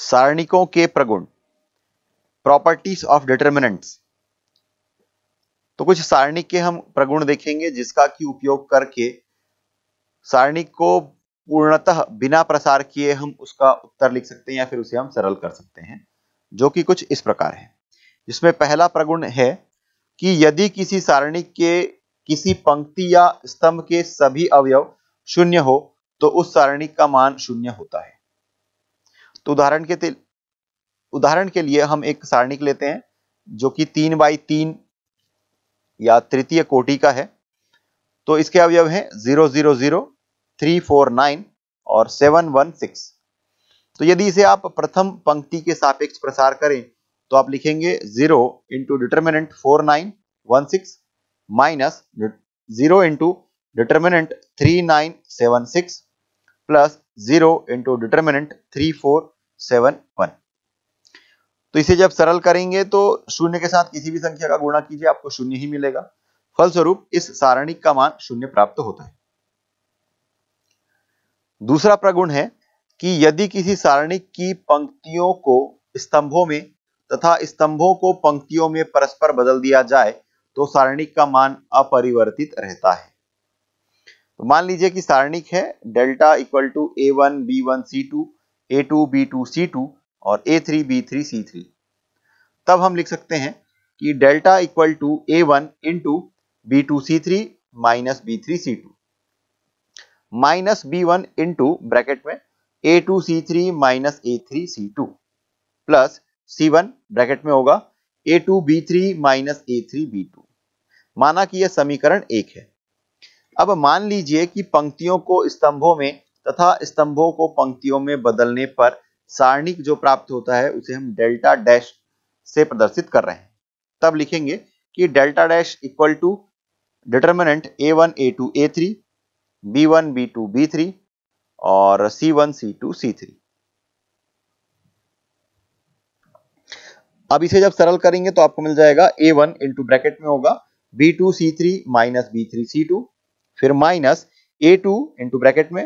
सारणिकों के प्रगुण properties of determinants तो कुछ सारणिक के हम प्रगुण देखेंगे जिसका कि उपयोग करके सारणिक को पूर्णतः बिना प्रसार किए हम उसका उत्तर लिख सकते हैं या फिर उसे हम सरल कर सकते हैं जो कि कुछ इस प्रकार है जिसमें पहला प्रगुण है कि यदि किसी सारणिक के किसी पंक्ति या स्तंभ के सभी अवयव शून्य हो तो उस सारणिक का मान शून्य होता है तो उदाहरण के उदाहरण के लिए हम एक सारणिक लेते हैं जो कि तीन बाई तीन या तृतीय कोटि का है तो इसके अवयव हैं zero zero zero three four nine और सेवन वन सिक्स तो यदि इसे आप प्रथम पंक्ति के सापेक्ष प्रसार करें तो आप लिखेंगे zero into determinant four nine one six minus zero into determinant three nine seven six plus zero into determinant three four seven one तो इसे जब सरल करेंगे तो शून्य के साथ किसी भी संख्या का गुणा कीजिए आपको शून्य ही मिलेगा फलस्वरूप इस सारणिक का मान शून्य प्राप्त होता है दूसरा प्रगुण है कि यदि किसी सारणिक की पंक्तियों को स्तंभों में तथा स्तंभों को पंक्तियों में परस्पर बदल दिया जाए तो सारणिक का मान अपरिवर्तित रहता है तो मान लीजिए कि सारणिक है delta equal to A one B one C two A two B two C two और ए थ्री बी थ्री सी थ्री तब हम लिख सकते हैं कि delta equal to A one into B two C three minus B three C two minus B one into bracket में A two C three minus A three C two plus C one bracket में होगा A two B three minus A three B two माना कि यह समीकरण एक है अब मान लीजिए कि पंक्तियों को स्तंभों में तथा स्तंभों को पंक्तियों में बदलने पर सारणिक जो प्राप्त होता है उसे हम डेल्टा डैश से प्रदर्शित कर रहे हैं तब लिखेंगे कि delta dash equal to determinant A one A two A three B one B two B three और सी वन सी टू सी थ्री अब इसे जब सरल करेंगे तो आपको मिल जाएगा ए वन इंटू ब्रैकेट में होगा बी टू सी थ्री माइनस बी थ्री सी टू फिर minus A two into bracket में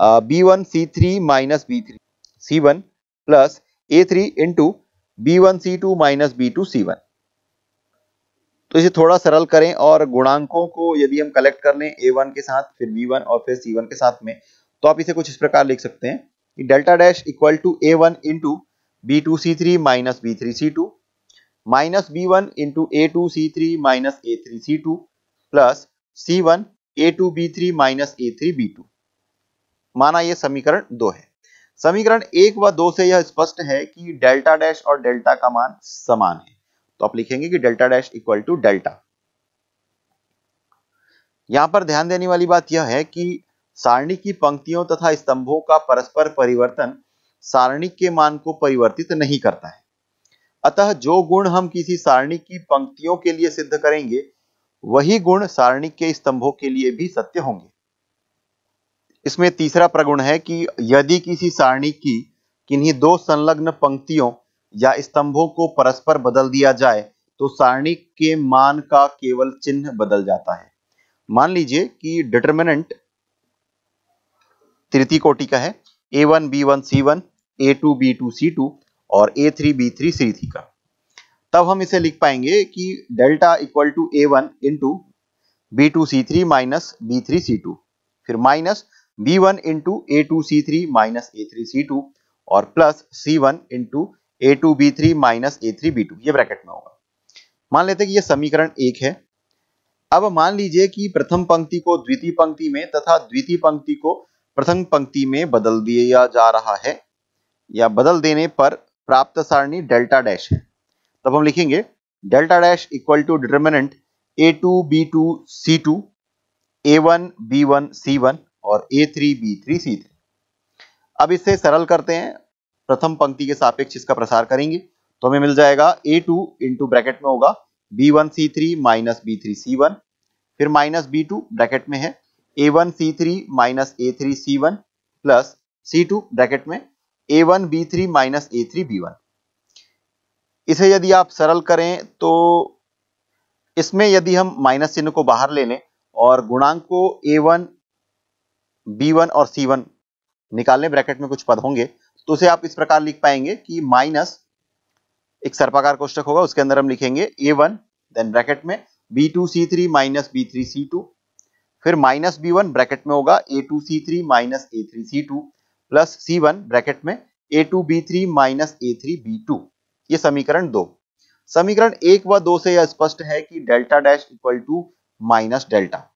B one C three minus B three C one plus A three into B one C two minus B two C one तो इसे थोड़ा सरल करें और गुणांकों को यदि हम कलेक्ट कर लें ए वन के साथ फिर बी वन और फिर सी वन के साथ में तो आप इसे कुछ इस प्रकार लिख सकते हैं कि delta dash equal to A one into B two C three minus B three C two minus B one into A two C three minus A three C two plus C one A two B three minus A three B two माना यह समीकरण दो है समीकरण एक व दो से यह स्पष्ट है कि डेल्टा डैश और डेल्टा का मान समान है तो आप लिखेंगे कि delta dash equal to delta यहां पर ध्यान देने वाली बात यह है कि सारणी की पंक्तियों तथा स्तंभों का परस्पर परिवर्तन सारणी के मान को परिवर्तित नहीं करता है अतः जो गुण हम किसी सारणी की पंक्तियों के लिए सिद्ध करेंगे वही गुण सारणी के स्तंभों के लिए भी सत्य होंगे इसमें तीसरा प्रगुण है कि यदि किसी सारणी की किन्हीं दो संलग्न पंक्तियों या स्तंभों को परस्पर बदल दिया जाए तो सारणी के मान का केवल चिन्ह बदल जाता है मान लीजिए कि डिटर्मिनेंट तृतीय कोटि का है ए वन बी वन सी वन ए टू बी टू सी टू और ए थ्री बी थ्री सी थ्री का तब हम इसे लिख पाएंगे कि delta equal to A one into B two C three minus B three C two फिर minus B one into A two C three minus A three C two और plus C one into A two B three minus A three B two ये bracket में होगा मान लेते कि यह समीकरण एक है अब मान लीजिए कि प्रथम पंक्ति को द्वितीय पंक्ति में तथा द्वितीय पंक्ति को प्रथम पंक्ति में बदल दिया जा रहा है या बदल देने पर प्राप्त सारणी डेल्टा डैश है तब हम लिखेंगे delta dash equal to determinant A two B two C two A one B one C one और ए थ्री बी थ्री सी थ्री अब इसे सरल करते हैं प्रथम पंक्ति के सापेक्ष इसका प्रसार करेंगे तो हमें मिल जाएगा ए टू इंटू ब्रैकेट में होगा B one C three minus B three सी वन फिर माइनस बी टू ब्रैकेट में है ए one C three minus A three C one plus C two bracket में A one B three minus A three B one इसे यदि आप सरल करें तो इसमें यदि हम माइनस चिन्ह को बाहर ले लें और गुणांक को ए वन बी वन और सी वन निकालने ब्रैकेट में कुछ पद होंगे तो उसे आप इस प्रकार लिख पाएंगे कि माइनस एक सर्पाकार कोष्टक होगा उसके अंदर हम लिखेंगे ए वन देन ब्रैकेट में बी टू सी थ्री माइनस बी थ्री सी टू फिर माइनस बी वन ब्रैकेट में होगा A two C three minus A three C two plus C one bracket में A two B three minus A three B two ये समीकरण दो समीकरण एक व दो से यह स्पष्ट है कि delta dash equal to minus delta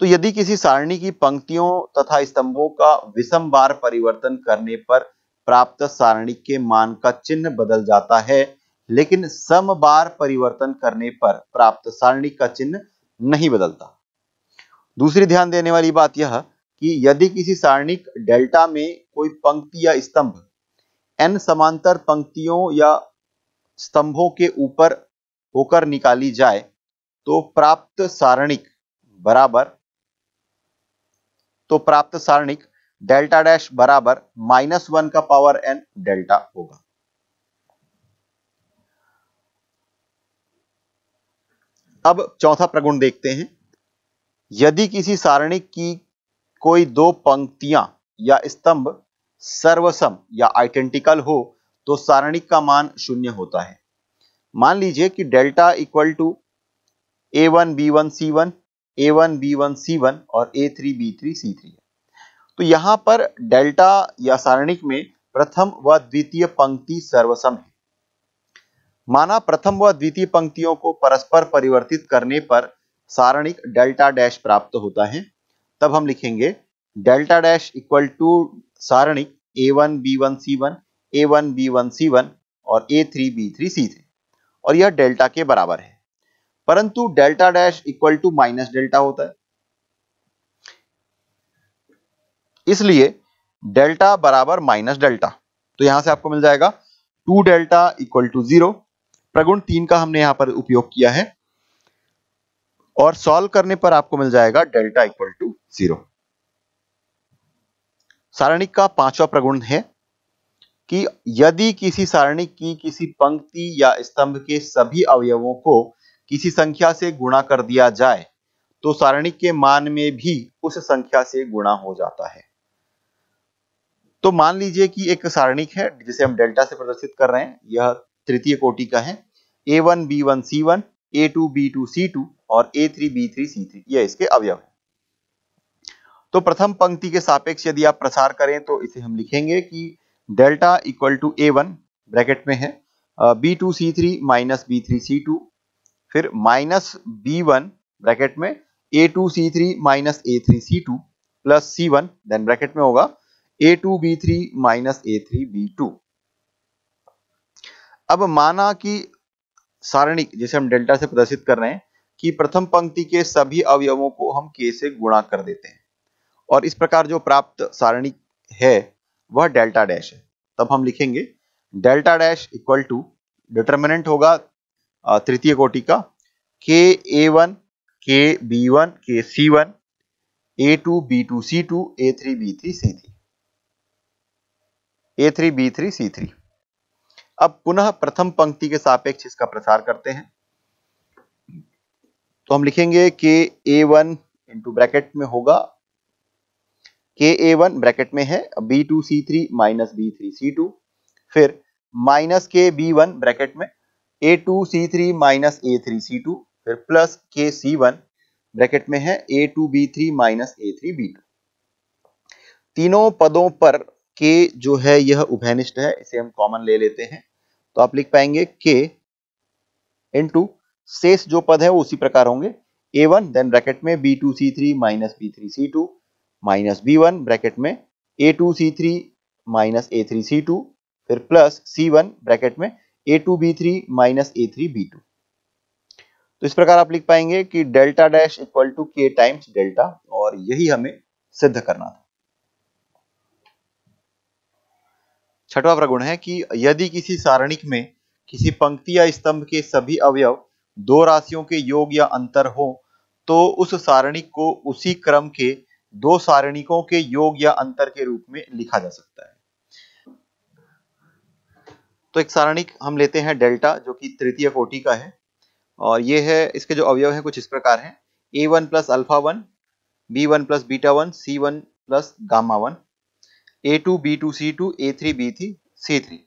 तो यदि किसी सारणी की पंक्तियों तथा स्तंभों का विषम बार परिवर्तन करने पर प्राप्त सारणी के मान का चिन्ह बदल जाता है लेकिन सम बार परिवर्तन करने पर प्राप्त सारणी का चिन्ह नहीं बदलता दूसरी ध्यान देने वाली बात यह कि यदि किसी सारणिक डेल्टा में कोई पंक्ति या स्तंभ एन समांतर पंक्तियों या स्तंभों के ऊपर होकर निकाली जाए तो प्राप्त सारणिक बराबर तो प्राप्त सारणिक डेल्टा डैश बराबर माइनस वन का पावर एन डेल्टा होगा अब चौथा प्रगुण देखते हैं यदि किसी सारणिक की कोई दो पंक्तियां या स्तंभ सर्वसम या आइडेंटिकल हो तो सारणिक का मान शून्य होता है मान लीजिए कि delta equal to A one B one C one A one B one C one और ए थ्री बी थ्री सी थ्री है तो यहां पर डेल्टा या सारणिक में प्रथम व द्वितीय पंक्ति सर्वसम है माना प्रथम व द्वितीय पंक्तियों को परस्पर परिवर्तित करने पर सारणिक डेल्टा डैश प्राप्त होता है तब हम लिखेंगे डेल्टा डैश इक्वल टू सारणिक ए one B one C one A one B one C one और ए थ्री बी थ्री सी थ्री और यह डेल्टा के बराबर है परंतु delta dash equal to minus delta होता है इसलिए डेल्टा बराबर माइनस डेल्टा तो यहां से आपको मिल जाएगा two delta equal to zero प्रगुण तीन का हमने यहां पर उपयोग किया है और सॉल्व करने पर आपको मिल जाएगा डेल्टा इक्वल टू जीरो सारणिक का पांचवा प्रगुण है कि यदि किसी सारणिक की किसी पंक्ति या स्तंभ के सभी अवयवों को किसी संख्या से गुणा कर दिया जाए तो सारणिक के मान में भी उस संख्या से गुणा हो जाता है तो मान लीजिए कि एक सारणिक है जिसे हम डेल्टा से प्रदर्शित कर रहे हैं यह तृतीय कोटि का है ए वन बी वन सी वन ए टू बी टू सी टू और ए थ्री बी थ्री सी थ्री यह इसके अवयव है तो प्रथम पंक्ति के सापेक्ष यदि आप प्रसार करें तो इसे हम लिखेंगे कि delta equal to A one bracket में है बी टू सी थ्री माइनस बी थ्री सी टू फिर माइनस बी वन ब्रैकेट में A two C three minus A three C two plus C one then bracket में होगा A two B three minus A three B two अब माना कि सारणिक जिसे हम delta से प्रदर्शित कर रहे हैं कि प्रथम पंक्ति के सभी अवयवों को हम के से गुणा कर देते हैं और इस प्रकार जो प्राप्त सारणिक है वह डेल्टा डैश है तब हम लिखेंगे delta dash equal to determinant होगा तृतीय कोटि का K A one K B one K C one A two B two C two A three B three C three A three B three C three अब पुनः प्रथम पंक्ति के सापेक्ष इसका प्रसार करते हैं तो हम लिखेंगे के ए वन इंटू ब्रैकेट में होगा के ए वन ब्रैकेट में है बी टू सी थ्री माइनस बी थ्री सी टू फिर minus K B one bracket में A two C three minus A three C two फिर plus K C one bracket में है ए two B three minus A three B two तीनों पदों पर के जो है यह उभयनिष्ठ है इसे हम कॉमन ले लेते हैं तो आप लिख पाएंगे के इनटू शेष जो पद है वो उसी प्रकार होंगे ए वन देन ब्रैकेट में बी टू सी थ्री माइनस बी थ्री सी two minus B one bracket में A two C three minus A three C two फिर प्लस सी वन ब्रैकेट में A two B three minus A three B two तो इस प्रकार आप लिख पाएंगे कि delta dash equal to K times delta और यही हमें सिद्ध करना था छठवा प्रगुण है कि यदि किसी सारणिक में किसी पंक्ति या स्तंभ के सभी अवयव दो राशियों के योग या अंतर हो तो उस सारणिक को उसी क्रम के दो सारणिकों के योग या अंतर के रूप में लिखा जा सकता है तो एक सारणिक हम लेते हैं डेल्टा जो कि तृतीय कोटि का है और ये है इसके जो अवयव है कुछ इस प्रकार हैं A one plus alpha one B one plus beta one C one plus gamma one A two B two C two A three B three C three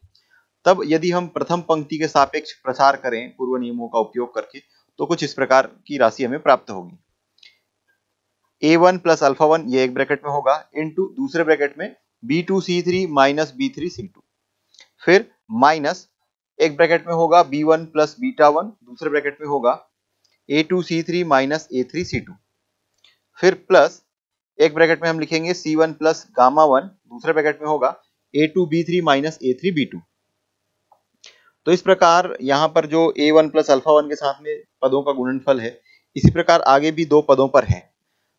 तब यदि हम प्रथम पंक्ति के सापेक्ष प्रचार करें पूर्व नियमों का उपयोग करके तो कुछ इस प्रकार की राशि हमें प्राप्त होगी A one plus alpha one ये एक ब्रैकेट में होगा इनटू दूसरे ब्रैकेट में बी टू सी थ्री माइनस बी थ्री सी टू फिर माइनस एक ब्रैकेट में होगा B one plus beta one दूसरे ब्रैकेट में होगा A two C three minus A three C two फिर प्लस एक ब्रैकेट में हम लिखेंगे C one plus gamma one दूसरे ब्रैकेट में होगा A two B three minus A three B two तो इस प्रकार यहां पर जो A one plus alpha one के साथ में पदों का गुणनफल है इसी प्रकार आगे भी दो पदों पर है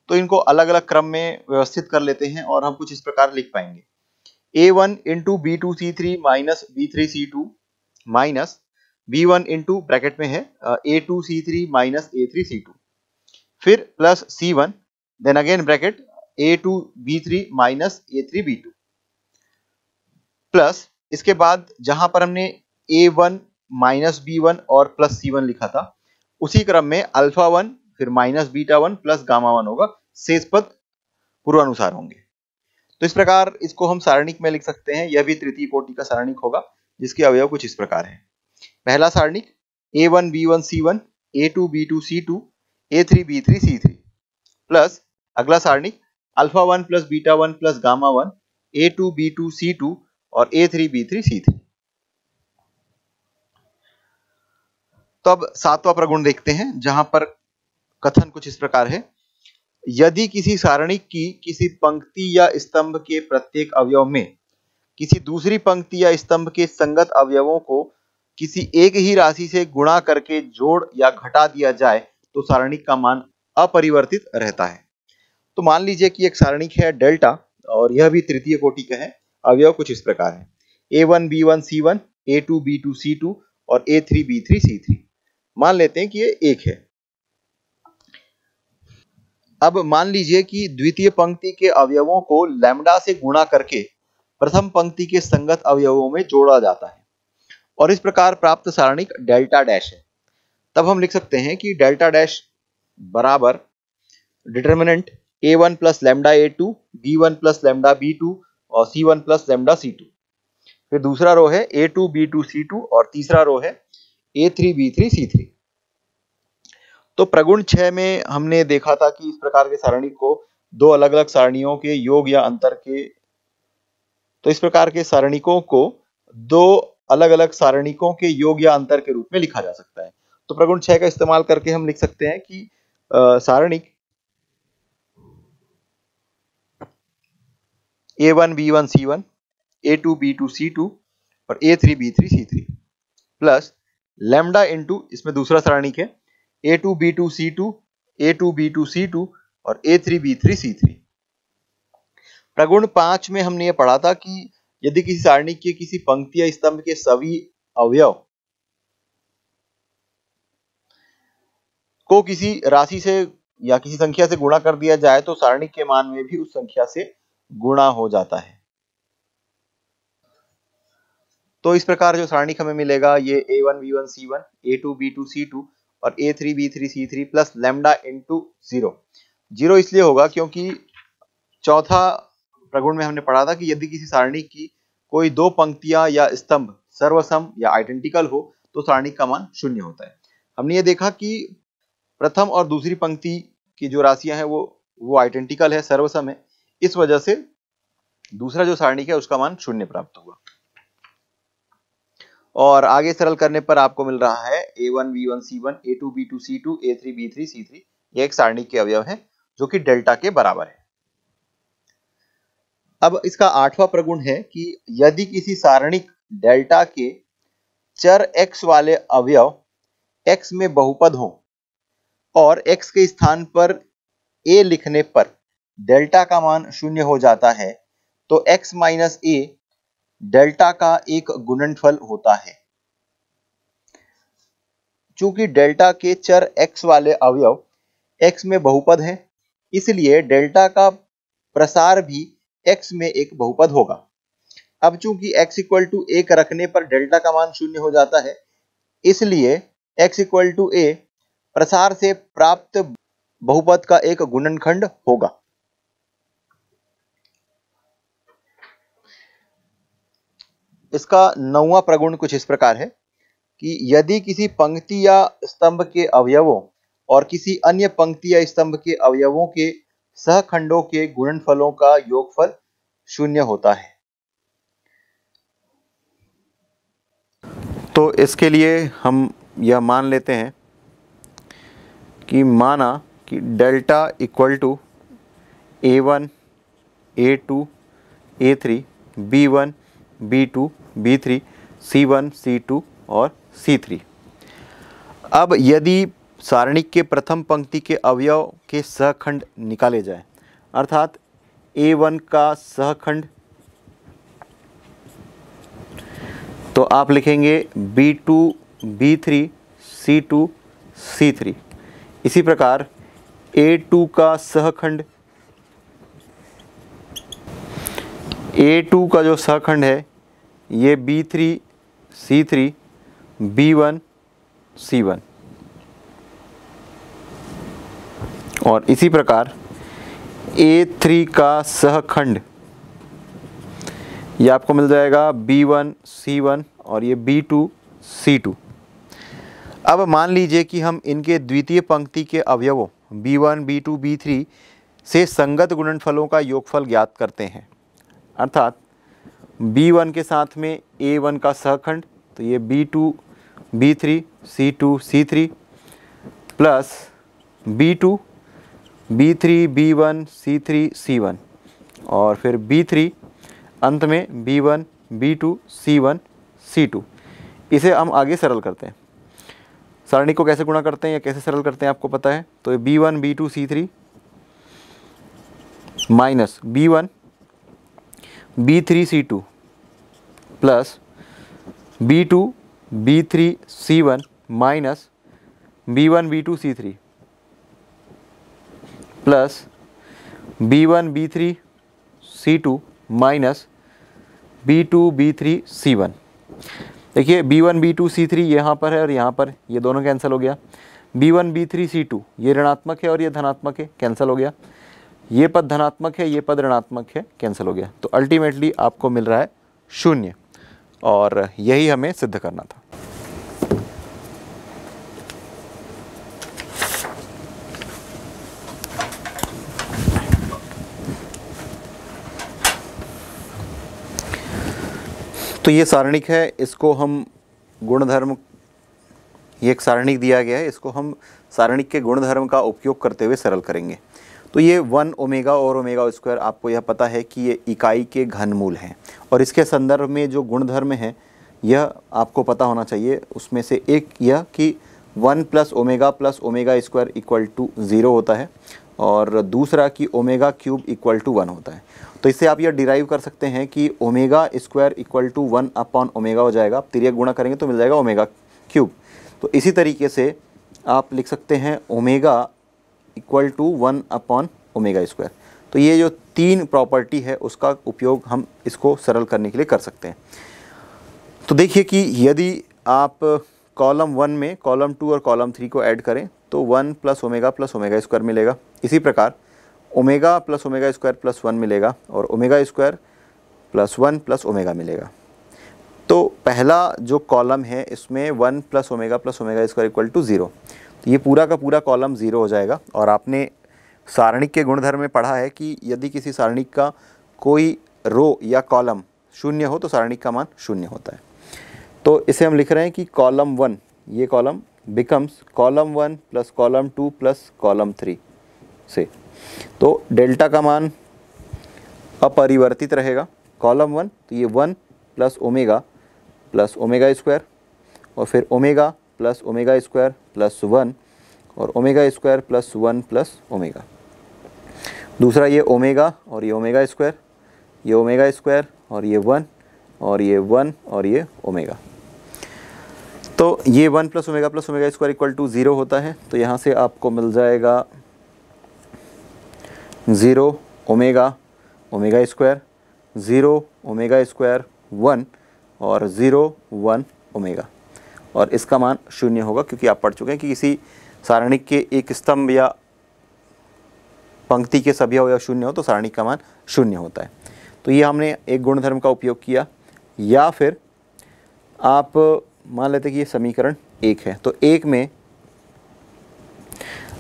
तो इनको अलग अलग क्रम में व्यवस्थित कर लेते हैं और हम कुछ इस प्रकार लिख पाएंगे A one into B two C three minus B three C two minus B one into bracket में है ए two C three minus A three C two फिर plus C one then again bracket A two B three minus A three B two plus इसके बाद जहां पर हमने A one minus B one और plus C one लिखा था उसी क्रम में अल्फा वन फिर minus beta one plus gamma one होगा शेष पद पूर्वानुसार होंगे तो इस प्रकार इसको हम सारणिक में लिख सकते हैं यह भी तृतीय कोटि का सारणिक होगा जिसके अवयव कुछ इस प्रकार है पहला सारणिक ए वन बी वन सी वन ए टू बी टू सी टू ए थ्री बी थ्री सी थ्री प्लस अगला सारणिक alpha one plus beta one plus gamma one ए टू बी टू सी टू और ए थ्री बी थ्री सी थ्री तो अब सातवां प्रगुण देखते हैं जहां पर कथन कुछ इस प्रकार है यदि किसी सारणिक की किसी पंक्ति या स्तंभ के प्रत्येक अवयव में किसी दूसरी पंक्ति या स्तंभ के संगत अवयवों को किसी एक ही राशि से गुणा करके जोड़ या घटा दिया जाए तो सारणिक का मान अपरिवर्तित रहता है तो मान लीजिए कि एक सारणिक है डेल्टा और यह भी तृतीय कोटि का है अवयव कुछ इस प्रकार है ए वन बी वन सी वन ए टू बी टू सी टू और ए थ्री बी थ्री सी थ्री मान लेते हैं कि ये एक है अब मान लीजिए कि द्वितीय पंक्ति के अवयवों को लैम्डा से गुणा करके प्रथम पंक्ति के संगत अवयवों में जोड़ा जाता है और इस प्रकार प्राप्त सारणिक डेल्टा डैश है तब हम लिख सकते हैं कि डेल्टा डैश बराबर determinant A one plus lambda A two B one plus lambda B two और C one plus lambda C two फिर दूसरा रो है ए टू बी टू सी टू और तीसरा रो है A three B three C three तो प्रगुण छह में हमने देखा था कि इस प्रकार के सारणी को दो अलग अलग सारणियों के योग या अंतर के तो इस प्रकार के सारणिकों को दो अलग अलग सारणिकों के योग या अंतर के रूप में लिखा जा सकता है तो प्रगुण छह का इस्तेमाल करके हम लिख सकते हैं कि आ, सारणिक ए वन बी वन सी वन ए टू बी टू सी टू और ए थ्री बी थ्री सी थ्री प्लस लेमडा इंटू इसमें दूसरा सारणिक है ए टू बी टू सी टू ए टू बी टू सी टू और ए थ्री बी थ्री सी थ्री प्रगुण पांच में हमने ये पढ़ा था कि यदि किसी सारणी के किसी पंक्ति या स्तंभ के सभी अवयव को किसी राशि से या किसी संख्या से गुणा कर दिया जाए तो सारणी के मान में भी उस संख्या से गुणा हो जाता है तो इस प्रकार जो सारणी हमें मिलेगा ये a one B one C one A two B two C two और ए थ्री बी थ्री सी three plus lambda into zero zero इसलिए होगा क्योंकि चौथा प्रगुण में हमने पढ़ा था कि यदि किसी सारणी की कोई दो पंक्तियां या स्तंभ सर्वसम या आइडेंटिकल हो तो सारणी का मान शून्य होता है हमने ये देखा कि प्रथम और दूसरी पंक्ति की जो राशियां हैं वो वो आइडेंटिकल है सर्वसम है इस वजह से दूसरा जो सारणिक है उसका मान शून्य प्राप्त हुआ और आगे सरल करने पर आपको मिल रहा है ए वन बी वन सी वन ए टू बी टू सी टू ए थ्री बी थ्री सी थ्री ये एक सारणी के अवयव है जो कि डेल्टा के बराबर है अब इसका आठवां प्रगुण है कि यदि किसी सारणिक डेल्टा के चर एक्स वाले अवयव एक्स में बहुपद हो और एक्स के स्थान पर ए लिखने पर डेल्टा का मान शून्य हो जाता है तो एक्स माइनस ए डेल्टा का एक गुणनफल होता है चूंकि डेल्टा के चर x वाले अवयव x में बहुपद है इसलिए डेल्टा का प्रसार भी x में एक बहुपद होगा अब चूंकि x इक्वल टू एक रखने पर डेल्टा का मान शून्य हो जाता है इसलिए x इक्वल टू ए प्रसार से प्राप्त बहुपद का एक गुणनखंड होगा इसका नौवा प्रगुण कुछ इस प्रकार है कि यदि किसी पंक्ति या स्तंभ के अवयवों और किसी अन्य पंक्ति या स्तंभ के अवयवों के सहखंडों के गुणनफलों का योगफल शून्य होता है तो इसके लिए हम यह मान लेते हैं कि माना कि delta equal to A one A two A three B one B two B three C one C two और सी थ्री अब यदि सारणिक के प्रथम पंक्ति के अवयव के सहखंड निकाले जाए अर्थात ए वन का सहखंड तो आप लिखेंगे बी टू बी थ्री सी टू सी थ्री इसी प्रकार ए टू का सहखंड ए टू का जो सहखंड है ये बी थ्री सी थ्री बी वन सी वन और इसी प्रकार ए थ्री का सहखंड ये आपको मिल जाएगा बी वन सी वन और ये बी टू सी टू अब मान लीजिए कि हम इनके द्वितीय पंक्ति के अवयवों b one B two B three से संगत गुणनफलों का योगफल ज्ञात करते हैं अर्थात B1 के साथ में A1 का सहखंड तो ये B2 B3 C2 C3 plus B2 B3 B1 C3 C1 और फिर B3 अंत में B1 B2 C1 C2 इसे हम आगे सरल करते हैं सारणी को कैसे गुणा करते हैं या कैसे सरल करते हैं आपको पता है तो बी वन बी टू सी three minus B one B three सी two plus b two B three सी one minus B one B two सी three plus b one B three सी two minus B two B three सी one देखिए b one B two सी three यहाँ पर है और यहाँ पर ये दोनों cancel हो गया बी वन बी थ्री सी टू ये ऋणात्मक है और ये धनात्मक है कैंसिल हो गया ये पद धनात्मक है ये पद ऋणात्मक है कैंसिल हो गया तो अल्टीमेटली आपको मिल रहा है शून्य और यही हमें सिद्ध करना था तो ये सारणिक है इसको हम गुणधर्म ये एक सारणिक दिया गया है इसको हम सारणिक के गुणधर्म का उपयोग करते हुए सरल करेंगे तो ये वन ओमेगा और ओमेगा स्क्वायर आपको यह पता है कि ये इकाई के घनमूल हैं और इसके संदर्भ में जो गुणधर्म है यह आपको पता होना चाहिए उसमें से एक यह कि one plus omega plus omega square equal to zero होता है और दूसरा कि omega cube equal to one होता है तो इससे आप यह डिराइव कर सकते हैं कि omega square equal to one upon omega हो जाएगा आप तिरक गुणा करेंगे तो मिल जाएगा ओमेगा क्यूब तो इसी तरीके से आप लिख सकते हैं omega equal to one upon omega square तो ये जो तीन प्रॉपर्टी है उसका उपयोग हम इसको सरल करने के लिए कर सकते हैं तो देखिए कि यदि आप कॉलम वन में कॉलम टू और कॉलम थ्री को ऐड करें तो one plus omega plus omega square मिलेगा इसी प्रकार omega plus omega square plus one मिलेगा और omega square plus one plus omega मिलेगा तो पहला जो कॉलम है इसमें one plus omega plus omega square equal to zero तो ये पूरा का पूरा कॉलम ज़ीरो हो जाएगा और आपने सारणिक के गुणधर्म में पढ़ा है कि यदि किसी सारणिक का कोई रो या कॉलम शून्य हो तो सारणिक का मान शून्य होता है तो इसे हम लिख रहे हैं कि कॉलम वन ये column becomes column one plus column two plus column three से तो डेल्टा का मान अपरिवर्तित रहेगा कॉलम वन तो ये one plus omega plus omega square और फिर omega plus omega square plus one और omega square plus one plus omega दूसरा ये ओमेगा और ये ओमेगा स्क्वायर ये ओमेगा स्क्वायर और ये वन और ये वन और ये ओमेगा तो ये one plus omega plus omega square equal to zero होता है तो यहाँ से आपको मिल जाएगा zero omega omega square zero omega square one और ज़ीरो वन ओमेगा और इसका मान शून्य होगा क्योंकि आप पढ़ चुके हैं कि किसी सारणिक के एक स्तंभ या पंक्ति के सभी अवयव शून्य हो तो सारणिक का मान शून्य होता है तो ये हमने एक गुणधर्म का उपयोग किया या फिर आप मान लेते कि ये समीकरण एक है तो एक में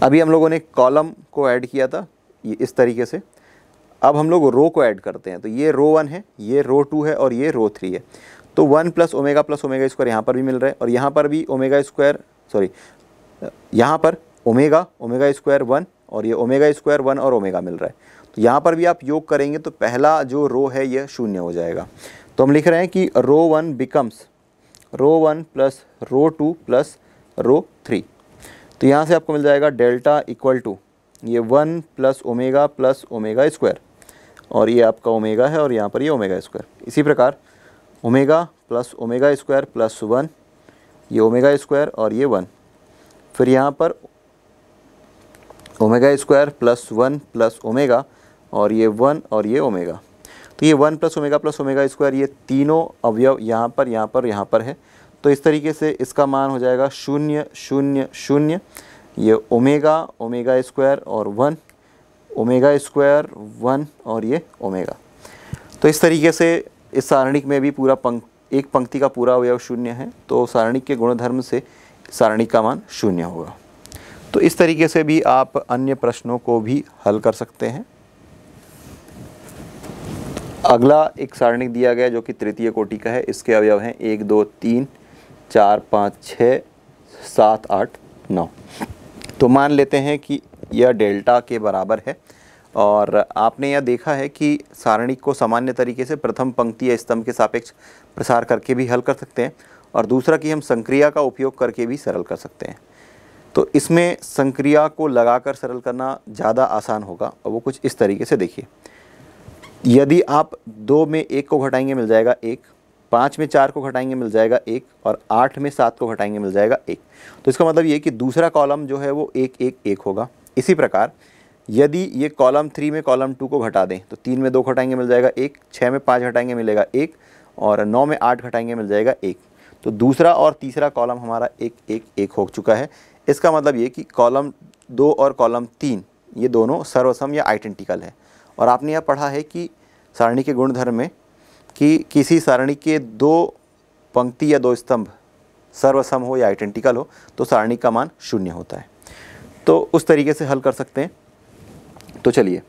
अभी हम लोगों ने कॉलम को ऐड किया था ये इस तरीके से अब हम लोग रो को ऐड करते हैं तो ये रो वन है ये रो टू है और ये रो थ्री है तो one plus omega plus omega square यहाँ पर भी मिल रहा है और यहाँ पर भी ओमेगा स्क्वायर सॉरी यहाँ पर ओमेगा ओमेगा स्क्वायर वन और ये ओमेगा स्क्वायर वन और ओमेगा मिल रहा है तो यहाँ पर भी आप योग करेंगे तो पहला जो रो है यह शून्य हो जाएगा तो हम लिख रहे हैं कि row one becomes row one plus row two plus row three तो यहाँ से आपको मिल जाएगा डेल्टा इक्वल टू ये one plus omega plus omega square और ये आपका ओमेगा है और यहाँ पर ये ओमेगा स्क्वायर इसी प्रकार omega plus omega square plus one ये ओमेगा स्क्वायर और ये वन फिर यहाँ पर omega square plus one plus omega और ये वन और ये ओमेगा तो ये one plus omega plus omega square ये तीनों अवयव यहाँ पर यहाँ पर यहाँ पर है तो इस तरीके से इसका मान हो जाएगा शून्य शून्य शून्य ये ओमेगा ओमेगा स्क्वायर और वन ओमेगा स्क्वायर वन और ये ओमेगा तो इस तरीके से इस सारणिक में भी पूरा पंक एक पंक्ति का पूरा अवयव शून्य है तो सारणिक के गुणधर्म से सारणिक का मान शून्य होगा तो इस तरीके से भी आप अन्य प्रश्नों को भी हल कर सकते हैं अगला एक सारणिक दिया गया जो कि तृतीय कोटि का है इसके अवयव हैं एक दो तीन चार पाँच छ सात आठ नौ तो मान लेते हैं कि यह डेल्टा के बराबर है और आपने यह देखा है कि सारणी को सामान्य तरीके से प्रथम पंक्ति या स्तंभ के सापेक्ष प्रसार करके भी हल कर सकते हैं और दूसरा कि हम संक्रिया का उपयोग करके भी सरल कर सकते हैं तो इसमें संक्रिया को लगाकर सरल करना ज़्यादा आसान होगा और वो कुछ इस तरीके से देखिए यदि आप दो में एक को घटाएंगे मिल जाएगा एक पाँच में चार को घटाएंगे मिल जाएगा एक और आठ में सात को घटाएंगे मिल जाएगा एक तो इसका मतलब ये कि दूसरा कॉलम जो है वो एक एक एक होगा इसी प्रकार यदि ये कॉलम थ्री में कॉलम टू को घटा दें तो तीन में दो घटाएंगे मिल जाएगा एक छः में पाँच घटाएंगे मिलेगा एक और नौ में आठ घटाएंगे मिल जाएगा एक तो दूसरा और तीसरा कॉलम हमारा एक एक एक हो चुका है इसका मतलब ये कि कॉलम दो और कॉलम तीन ये दोनों सर्वसम या आइडेंटिकल है और आपने यह पढ़ा है कि सारणी के गुणधर्म में कि किसी सारणी के दो पंक्ति या दो स्तंभ सर्वसम हो या आइडेंटिकल हो तो सारणी का मान शून्य होता है तो उस तरीके से हल कर सकते हैं तो चलिए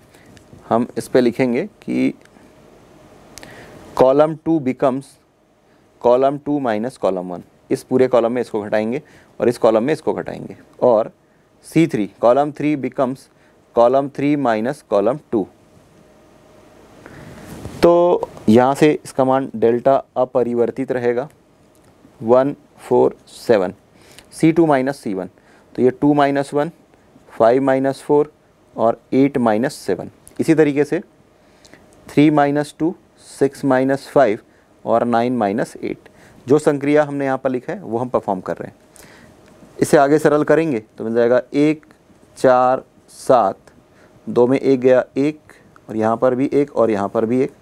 हम इस पर लिखेंगे कि column two becomes column two minus column one इस पूरे कॉलम में इसको घटाएंगे और इस कॉलम में इसको घटाएंगे और c three column three becomes column three minus column two तो यहाँ से इसका मान डेल्टा अपरिवर्तित रहेगा one four seven c two minus c one तो ये two minus one five minus four और एट माइनस सेवन इसी तरीके से three minus two six minus five और नाइन माइनस एट जो संक्रिया हमने यहाँ पर लिखा है वो हम परफॉर्म कर रहे हैं इसे आगे सरल करेंगे तो मिल जाएगा एक चार सात दो में एक गया एक और यहाँ पर भी एक और यहाँ पर भी एक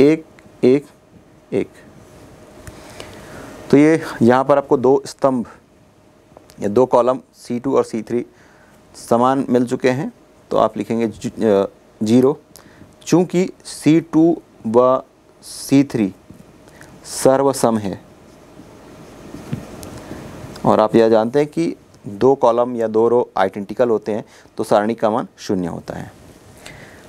एक एक एक तो ये यहाँ पर आपको दो स्तंभ या दो कॉलम C2 और C3 समान मिल चुके हैं तो आप लिखेंगे जीरो चूँकि सी टू व सी थ्री सर्वसम है और आप यह जानते हैं कि दो कॉलम या दो रो आइडेंटिकल होते हैं तो सारणी का मान शून्य होता है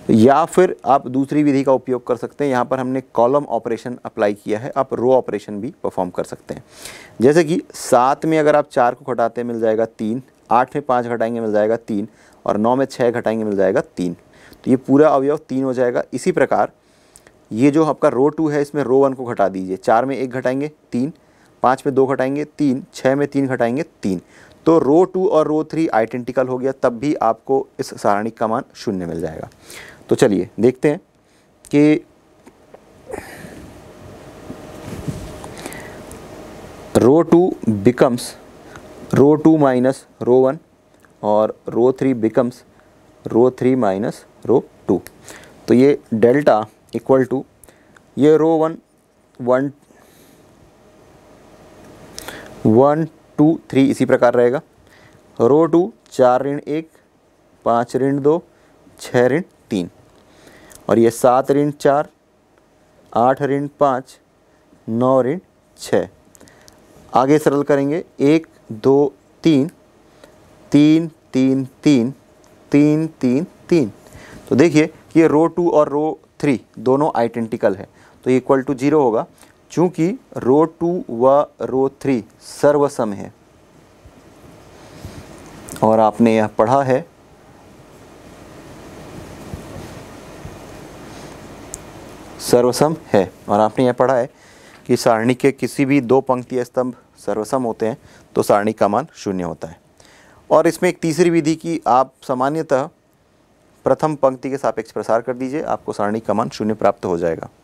या फिर आप दूसरी विधि का उपयोग कर सकते हैं यहाँ पर हमने कॉलम ऑपरेशन अप्लाई किया है आप रो ऑपरेशन भी परफॉर्म कर सकते हैं जैसे कि सात में अगर आप चार को घटाते मिल जाएगा तीन आठ में पाँच घटाएंगे मिल जाएगा तीन और नौ में छः घटाएंगे मिल जाएगा तीन तो ये पूरा अवयव तीन हो जाएगा इसी प्रकार ये जो आपका रो टू है इसमें रो वन को घटा दीजिए चार में एक घटाएंगे तीन पाँच में दो घटाएंगे तीन छः में तीन घटाएंगे तीन तो रो टू और रो थ्री आइडेंटिकल हो गया तब भी आपको इस सारणिक का मान शून्य मिल जाएगा तो चलिए देखते हैं कि row two becomes row two minus row one और row three becomes row three minus row two तो ये डेल्टा इक्वल टू ये row one one one two three इसी प्रकार रहेगा रो टू चार ऋण एक पाँच ऋण दो छः ऋण तीन और ये सात ऋण चार आठ ऋण पाँच नौ ऋण छः आगे सरल करेंगे एक दो तीन तीन तीन तीन तीन तीन तीन तो देखिए ये रो टू और रो थ्री दोनों आइडेंटिकल है तो ये इक्वल टू जीरो होगा चूंकि रो टू व रो थ्री सर्वसम है और आपने यह पढ़ा है सर्वसम है और आपने यह पढ़ा है कि सारणी के किसी भी दो पंक्ति स्तंभ सर्वसम होते हैं तो सारणी का मान शून्य होता है और इसमें एक तीसरी विधि की आप सामान्यतः प्रथम पंक्ति के सापेक्ष प्रसार कर दीजिए आपको सारणी का मान शून्य प्राप्त हो जाएगा